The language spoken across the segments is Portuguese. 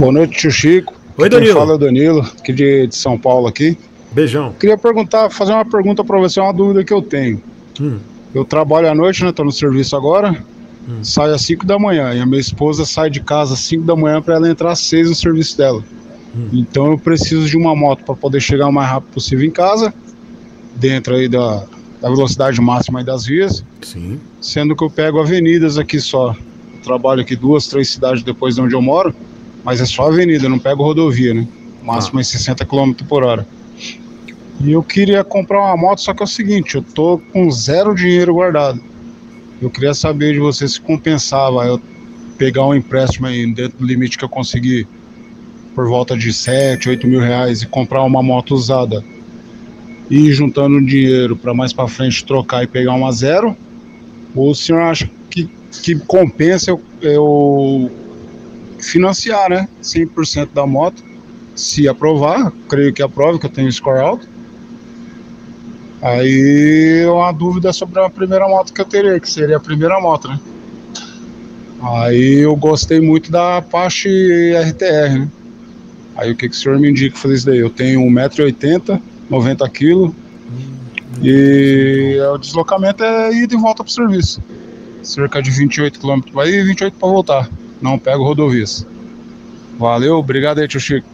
Boa noite, tio Chico. Oi, Danilo. Quem fala é o Danilo, aqui de, de São Paulo aqui. Beijão. Queria perguntar, fazer uma pergunta para você, é uma dúvida que eu tenho. Hum. Eu trabalho à noite, né? Tô no serviço agora. Hum. Saio às 5 da manhã e a minha esposa sai de casa às 5 da manhã para ela entrar às 6 no serviço dela. Hum. Então eu preciso de uma moto para poder chegar o mais rápido possível em casa, dentro aí da, da velocidade máxima das vias. Sim. Sendo que eu pego avenidas aqui só. Eu trabalho aqui duas, três cidades depois de onde eu moro. Mas é só avenida, não pego rodovia, né? Máximo ah. em 60 km por hora. E eu queria comprar uma moto, só que é o seguinte, eu tô com zero dinheiro guardado. Eu queria saber de você se compensava eu pegar um empréstimo aí dentro do limite que eu consegui por volta de 7, 8 mil reais e comprar uma moto usada e juntando dinheiro para mais para frente trocar e pegar uma zero, ou o senhor acha que, que compensa eu, eu financiar, né? 100% da moto, se aprovar, creio que aprove, que eu tenho score alto. Aí uma dúvida sobre a primeira moto que eu teria, que seria a primeira moto, né? Aí eu gostei muito da Apache RTR, né? Aí o que, que o senhor me indica fazer isso daí? Eu tenho 1,80m, 90kg e o deslocamento é ida e volta pro serviço. Cerca de 28 km para ir e 28 para voltar não pego rodovias. Valeu, obrigado aí, tio Chico.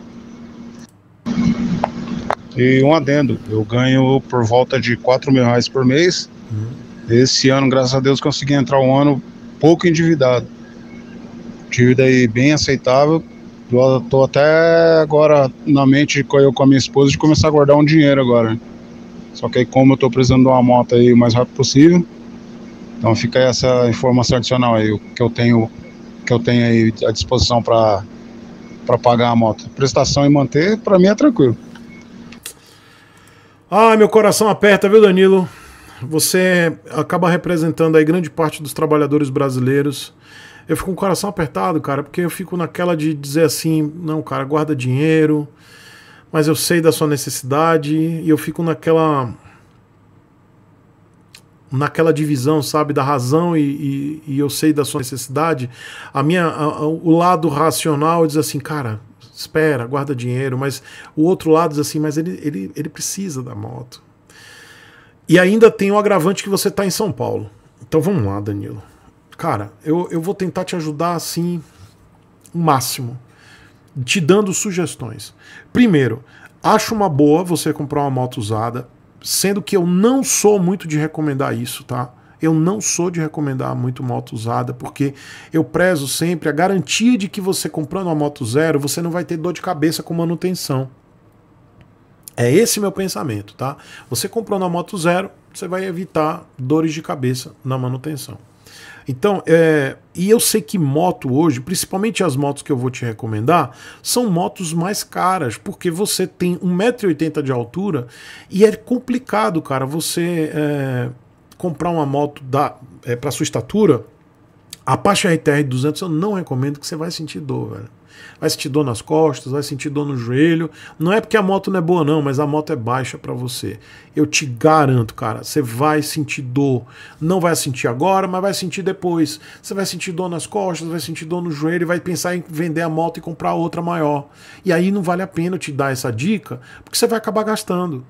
E um adendo, eu ganho por volta de 4 mil reais por mês. Uhum. Esse ano, graças a Deus, consegui entrar um ano pouco endividado. Dívida aí bem aceitável. Eu tô até agora na mente eu com a minha esposa de começar a guardar um dinheiro agora. Né? Só que aí como eu tô precisando de uma moto aí o mais rápido possível, então fica essa informação adicional aí, o que eu tenho que eu tenho aí à disposição para pagar a moto. Prestação e manter, para mim é tranquilo. Ah, meu coração aperta, viu, Danilo? Você acaba representando aí grande parte dos trabalhadores brasileiros. Eu fico com o coração apertado, cara, porque eu fico naquela de dizer assim: não, cara, guarda dinheiro, mas eu sei da sua necessidade, e eu fico naquela naquela divisão, sabe, da razão e, e, e eu sei da sua necessidade, a minha, a, o lado racional diz assim, cara, espera, guarda dinheiro, mas o outro lado diz assim, mas ele, ele, ele precisa da moto. E ainda tem o agravante que você está em São Paulo. Então vamos lá, Danilo. Cara, eu, eu vou tentar te ajudar assim, o máximo, te dando sugestões. Primeiro, acho uma boa você comprar uma moto usada, sendo que eu não sou muito de recomendar isso, tá? Eu não sou de recomendar muito moto usada, porque eu prezo sempre a garantia de que você comprando uma moto zero, você não vai ter dor de cabeça com manutenção. É esse meu pensamento, tá? Você comprando uma moto zero, você vai evitar dores de cabeça na manutenção. Então, é, e eu sei que moto hoje, principalmente as motos que eu vou te recomendar, são motos mais caras, porque você tem 1,80m de altura e é complicado, cara, você é, comprar uma moto é, para sua estatura a Apache RTR 200 eu não recomendo que você vai sentir dor, velho. Vai sentir dor nas costas, vai sentir dor no joelho. Não é porque a moto não é boa não, mas a moto é baixa para você. Eu te garanto, cara, você vai sentir dor. Não vai sentir agora, mas vai sentir depois. Você vai sentir dor nas costas, vai sentir dor no joelho, vai pensar em vender a moto e comprar outra maior. E aí não vale a pena eu te dar essa dica, porque você vai acabar gastando.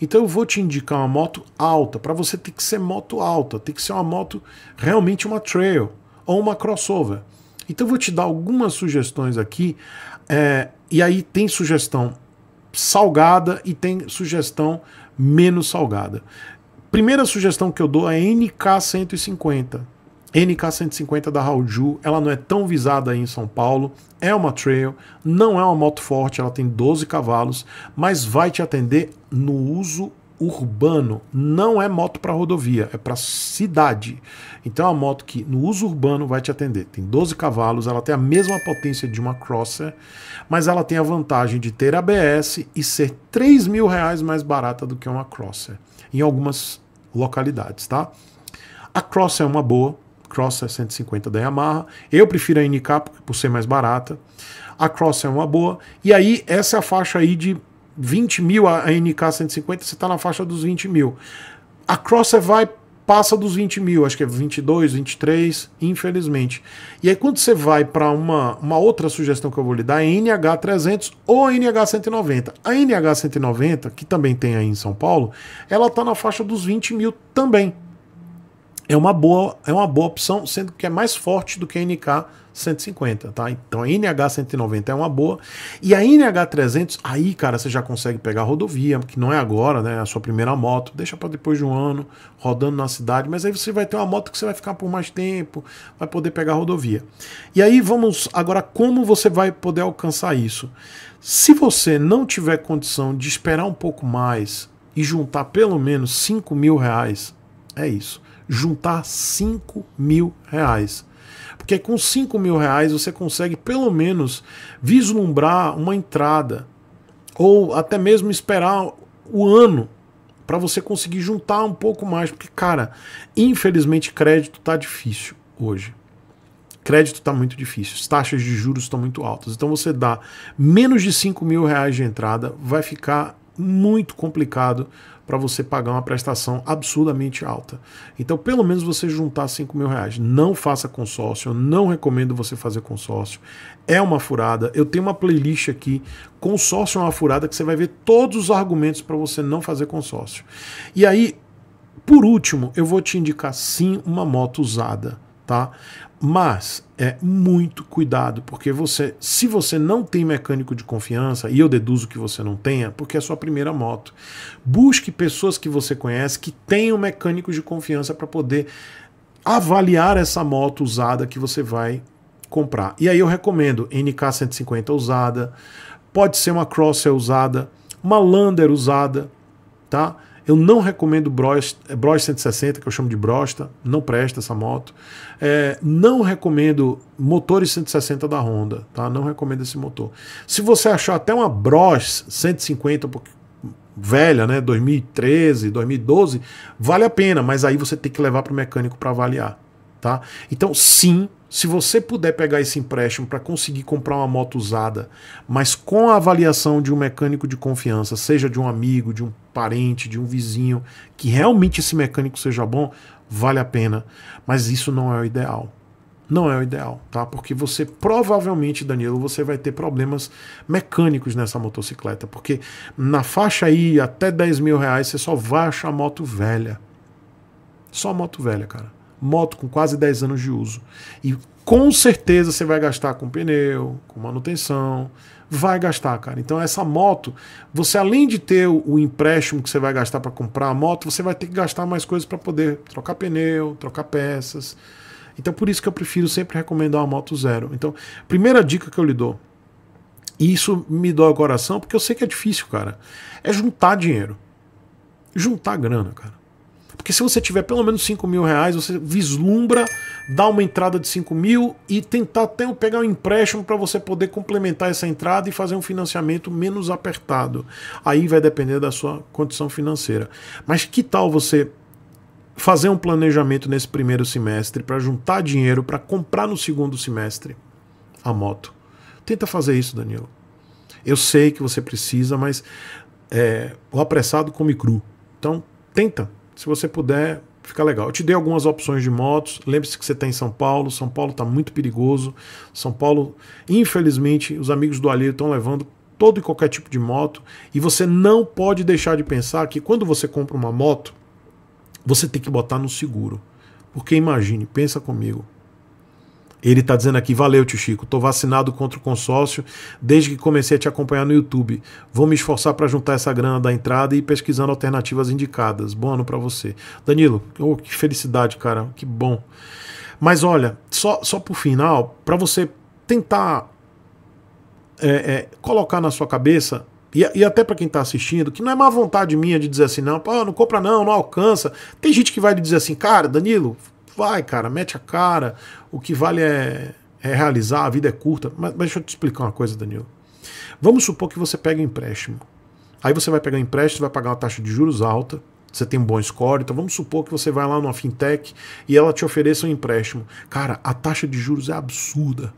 Então eu vou te indicar uma moto alta. Para você tem que ser moto alta, tem que ser uma moto realmente uma trail ou uma crossover. Então vou te dar algumas sugestões aqui, é, e aí tem sugestão salgada e tem sugestão menos salgada. Primeira sugestão que eu dou é NK150. NK150 da Raulju. ela não é tão visada aí em São Paulo, é uma trail, não é uma moto forte, ela tem 12 cavalos, mas vai te atender no uso urbano não é moto para rodovia, é para cidade. Então é uma moto que no uso urbano vai te atender. Tem 12 cavalos, ela tem a mesma potência de uma Crosser, mas ela tem a vantagem de ter ABS e ser 3 mil reais mais barata do que uma Crosser em algumas localidades, tá? A Crosser é uma boa, Crosser 150 é da Yamaha. Eu prefiro a NK por ser mais barata. A Crosser é uma boa. E aí essa é a faixa aí de 20 mil a, NK 150, você está na faixa dos 20 mil. A Crosser vai passa dos 20 mil, acho que é 22, 23, infelizmente. E aí quando você vai para uma, uma outra sugestão que eu vou lhe dar, é NH300 ou NH190. A NH190, que também tem aí em São Paulo, ela está na faixa dos 20 mil também é uma boa, é uma boa opção, sendo que é mais forte do que a NK 150, tá? Então a NH 190 é uma boa. E a NH 300, aí, cara, você já consegue pegar rodovia, que não é agora, né? É a sua primeira moto, deixa para depois de um ano rodando na cidade, mas aí você vai ter uma moto que você vai ficar por mais tempo, vai poder pegar rodovia. E aí vamos agora como você vai poder alcançar isso? Se você não tiver condição de esperar um pouco mais e juntar pelo menos 5 mil reais, é isso juntar 5 mil reais. Porque com 5 mil reais você consegue pelo menos vislumbrar uma entrada, ou até mesmo esperar o ano para você conseguir juntar um pouco mais, porque cara, infelizmente crédito tá difícil hoje. Crédito está muito difícil, as taxas de juros estão muito altas. Então você dá menos de 5 mil reais de entrada, vai ficar muito complicado para você pagar uma prestação absurdamente alta. Então, pelo menos você juntar 5 mil reais. Não faça consórcio, não recomendo você fazer consórcio. É uma furada. Eu tenho uma playlist aqui, consórcio é uma furada, que você vai ver todos os argumentos para você não fazer consórcio. E aí, por último, eu vou te indicar sim uma moto usada tá? Mas é muito cuidado, porque você, se você não tem mecânico de confiança, e eu deduzo que você não tenha, porque é sua primeira moto, busque pessoas que você conhece que tenham mecânicos de confiança para poder avaliar essa moto usada que você vai comprar. E aí eu recomendo NK 150 usada, pode ser uma Crosser usada, uma Lander usada, tá? Eu não recomendo Bros, Bros 160, que eu chamo de Brosta, não presta essa moto. É, não recomendo motores 160 da Honda, tá? Não recomendo esse motor. Se você achar até uma Bros 150, velha, né, 2013, 2012, vale a pena, mas aí você tem que levar para o mecânico para avaliar, tá? Então, sim, se você puder pegar esse empréstimo para conseguir comprar uma moto usada, mas com a avaliação de um mecânico de confiança, seja de um amigo, de um parente, de um vizinho, que realmente esse mecânico seja bom, vale a pena. Mas isso não é o ideal. Não é o ideal, tá? Porque você provavelmente, Danilo, você vai ter problemas mecânicos nessa motocicleta, porque na faixa aí até 10 mil reais você só vai achar moto velha. Só moto velha, cara moto com quase 10 anos de uso. E com certeza você vai gastar com pneu, com manutenção, vai gastar, cara. Então essa moto, você além de ter o empréstimo que você vai gastar para comprar a moto, você vai ter que gastar mais coisas para poder trocar pneu, trocar peças. Então por isso que eu prefiro sempre recomendar uma moto zero. Então, primeira dica que eu lhe dou, e isso me dói o coração, porque eu sei que é difícil, cara, é juntar dinheiro. Juntar grana, cara. Porque se você tiver pelo menos 5 mil reais, você vislumbra dar uma entrada de 5 mil e tentar até pegar um empréstimo para você poder complementar essa entrada e fazer um financiamento menos apertado. Aí vai depender da sua condição financeira. Mas que tal você fazer um planejamento nesse primeiro semestre para juntar dinheiro para comprar no segundo semestre a moto? Tenta fazer isso, Danilo. Eu sei que você precisa, mas é, o apressado come cru. Então, tenta se você puder, fica legal. Eu te dei algumas opções de motos. Lembre-se que você está em São Paulo. São Paulo está muito perigoso. São Paulo, infelizmente, os amigos do alheio estão levando todo e qualquer tipo de moto. E você não pode deixar de pensar que quando você compra uma moto, você tem que botar no seguro. Porque imagine, pensa comigo, ele tá dizendo aqui, valeu, tio Chico, Tô vacinado contra o consórcio desde que comecei a te acompanhar no YouTube. Vou me esforçar para juntar essa grana da entrada e ir pesquisando alternativas indicadas. Bom ano para você. Danilo, oh, que felicidade, cara, que bom. Mas olha, só, só pro final, para você tentar é, é, colocar na sua cabeça e, e, até para quem está assistindo, que não é má vontade minha de dizer assim, não, pô, não compra não, não alcança. Tem gente que vai dizer assim, cara, Danilo, vai, cara, mete a cara, o que vale é, é realizar, a vida é curta. Mas, mas, deixa eu te explicar uma coisa, Daniel. Vamos supor que você pega um empréstimo. Aí você vai pegar um empréstimo, vai pagar uma taxa de juros alta, você tem um bom score, então vamos supor que você vai lá numa fintech e ela te ofereça um empréstimo. Cara, a taxa de juros é absurda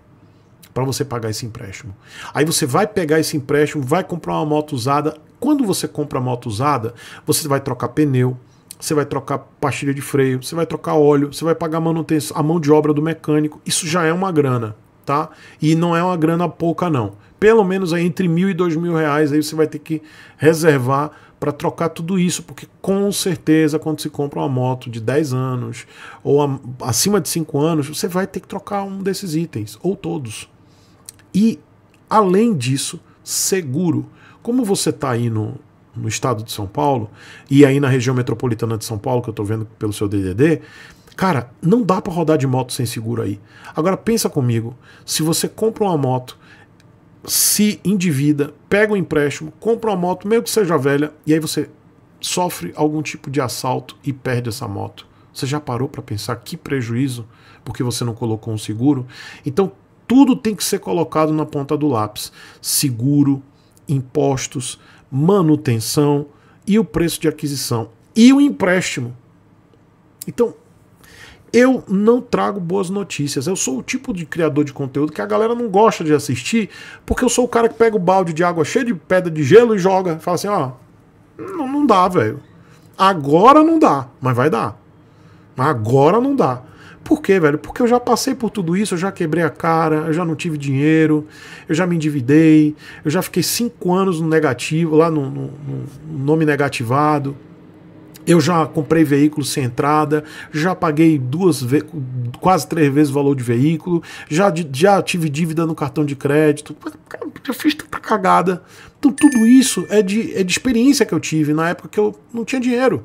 para você pagar esse empréstimo. Aí você vai pegar esse empréstimo, vai comprar uma moto usada. Quando você compra a moto usada, você vai trocar pneu, você vai trocar pastilha de freio, você vai trocar óleo, você vai pagar a manutenção, a mão de obra do mecânico. Isso já é uma grana, tá? E não é uma grana pouca, não. Pelo menos aí entre mil e dois mil reais aí você vai ter que reservar para trocar tudo isso, porque com certeza quando se compra uma moto de 10 anos ou a, acima de 5 anos, você vai ter que trocar um desses itens, ou todos. E, além disso, seguro. Como você está aí no, no estado de São Paulo e aí na região metropolitana de São Paulo, que eu estou vendo pelo seu DDD, cara, não dá para rodar de moto sem seguro aí. Agora pensa comigo, se você compra uma moto, se endivida, pega um empréstimo, compra uma moto, meio que seja velha, e aí você sofre algum tipo de assalto e perde essa moto. Você já parou para pensar que prejuízo porque você não colocou um seguro? Então, tudo tem que ser colocado na ponta do lápis: seguro, impostos, manutenção e o preço de aquisição e o empréstimo. Então, eu não trago boas notícias. Eu sou o tipo de criador de conteúdo que a galera não gosta de assistir, porque eu sou o cara que pega o balde de água cheio de pedra de gelo e joga. Fala assim: ó, não, não dá, velho. Agora não dá, mas vai dar. Agora não dá. Por quê, velho? Porque eu já passei por tudo isso, eu já quebrei a cara, eu já não tive dinheiro, eu já me endividei, eu já fiquei cinco anos no negativo, lá no, no, no nome negativado. Eu já comprei veículo sem entrada, já paguei duas quase três vezes o valor de veículo, já, já tive dívida no cartão de crédito, já fiz tanta cagada. Então tudo isso é de, é de experiência que eu tive na época que eu não tinha dinheiro.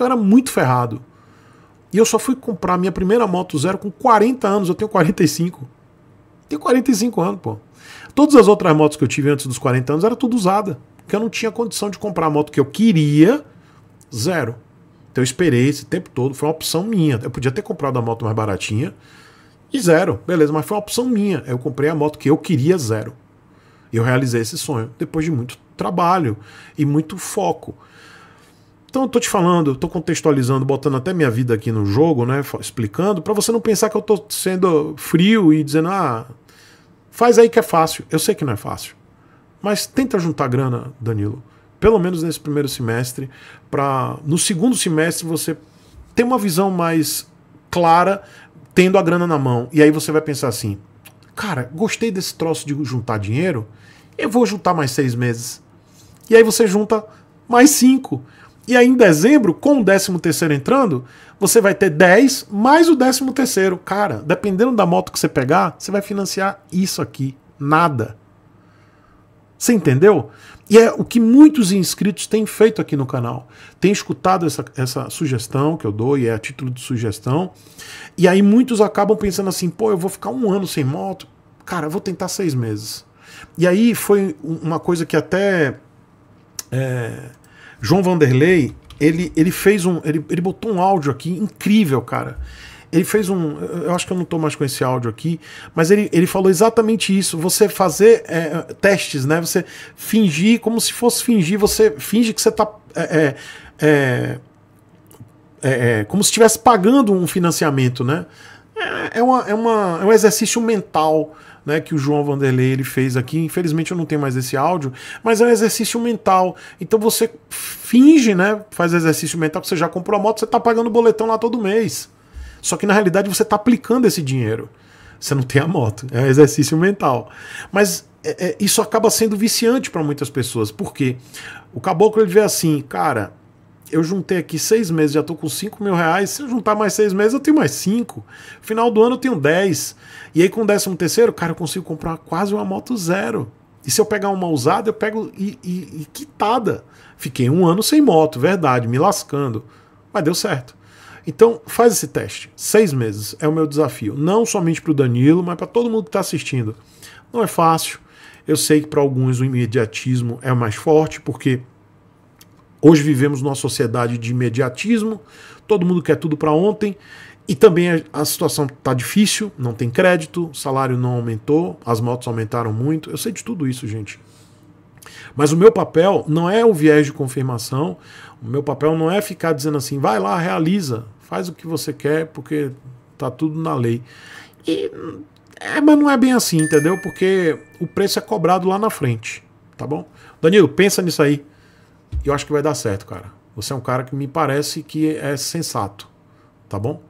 Eu era muito ferrado. E eu só fui comprar minha primeira moto zero com 40 anos, eu tenho 45. Tenho 45 anos, pô. Todas as outras motos que eu tive antes dos 40 anos era tudo usada, porque eu não tinha condição de comprar a moto que eu queria, zero. Então eu esperei esse tempo todo, foi uma opção minha. Eu podia ter comprado a moto mais baratinha e zero, beleza, mas foi uma opção minha. Eu comprei a moto que eu queria, zero. Eu realizei esse sonho depois de muito trabalho e muito foco. Então eu tô te falando, tô contextualizando, botando até minha vida aqui no jogo, né? Explicando, para você não pensar que eu tô sendo frio e dizendo, ah, faz aí que é fácil. Eu sei que não é fácil. Mas tenta juntar grana, Danilo. Pelo menos nesse primeiro semestre, para no segundo semestre você ter uma visão mais clara, tendo a grana na mão. E aí você vai pensar assim: cara, gostei desse troço de juntar dinheiro, eu vou juntar mais seis meses. E aí você junta mais cinco. E aí em dezembro, com o 13 terceiro entrando, você vai ter 10 mais o 13 terceiro Cara, dependendo da moto que você pegar, você vai financiar isso aqui. Nada. Você entendeu? E é o que muitos inscritos têm feito aqui no canal. Tem escutado essa, essa sugestão que eu dou, e é a título de sugestão. E aí muitos acabam pensando assim, pô, eu vou ficar um ano sem moto. Cara, eu vou tentar seis meses. E aí foi uma coisa que até... É, João Vanderlei, ele, ele fez um. Ele, ele botou um áudio aqui incrível, cara. Ele fez um. Eu acho que eu não tô mais com esse áudio aqui, mas ele, ele falou exatamente isso. Você fazer é, testes, né? Você fingir como se fosse fingir, você finge que você tá. É, é, é, é, é como se estivesse pagando um financiamento, né? É, é uma, é, uma, é um exercício mental né, que o João Vanderlei ele fez aqui. Infelizmente eu não tenho mais esse áudio, mas é um exercício mental. Então você finge, né, faz exercício mental, você já comprou a moto, você está pagando o boletão lá todo mês. Só que na realidade você está aplicando esse dinheiro. Você não tem a moto, é um exercício mental. Mas é, é, isso acaba sendo viciante para muitas pessoas, porque o caboclo ele vê assim, cara, eu juntei aqui seis meses, já estou com cinco mil reais. Se eu juntar mais seis meses, eu tenho mais cinco. Final do ano eu tenho dez. E aí com o décimo terceiro, cara, eu consigo comprar quase uma moto zero. E se eu pegar uma usada, eu pego e, e, e quitada. Fiquei um ano sem moto, verdade, me lascando. Mas deu certo. Então, faz esse teste. Seis meses é o meu desafio. Não somente para o Danilo, mas para todo mundo que está assistindo. Não é fácil. Eu sei que para alguns o imediatismo é mais forte, porque Hoje vivemos numa sociedade de imediatismo, todo mundo quer tudo para ontem. E também a, situação está difícil, não tem crédito, salário não aumentou, as motos aumentaram muito. Eu sei de tudo isso, gente. Mas o meu papel não é o viés de confirmação, o meu papel não é ficar dizendo assim, vai lá, realiza, faz o que você quer, porque tá tudo na lei. E, é, mas não é bem assim, entendeu? Porque o preço é cobrado lá na frente, tá bom? Danilo, pensa nisso aí eu acho que vai dar certo, cara. Você é um cara que me parece que é sensato, tá bom?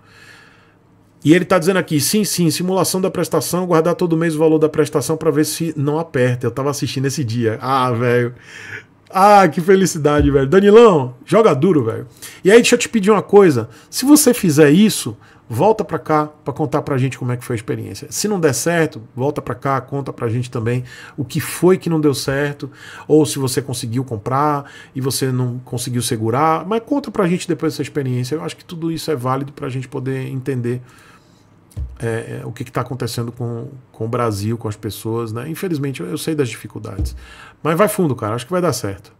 E ele está dizendo aqui, sim, sim, simulação da prestação, guardar todo mês o valor da prestação para ver se não aperta. Eu estava assistindo esse dia. Ah, velho. Ah, que felicidade, velho. Danilão, joga duro, velho. E aí, deixa eu te pedir uma coisa. Se você fizer isso, volta para cá para contar para a gente como é que foi a experiência. Se não der certo, volta para cá, conta para a gente também o que foi que não deu certo, ou se você conseguiu comprar e você não conseguiu segurar, mas conta para a gente depois dessa experiência. Eu acho que tudo isso é válido para a gente poder entender é, é o que está acontecendo com, com o Brasil, com as pessoas. Né? Infelizmente, eu, eu sei das dificuldades, mas vai fundo, cara. Acho que vai dar certo.